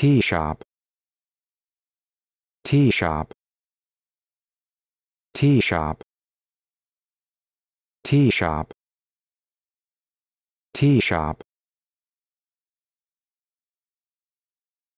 tea shop tea shop tea shop tea shop tea shop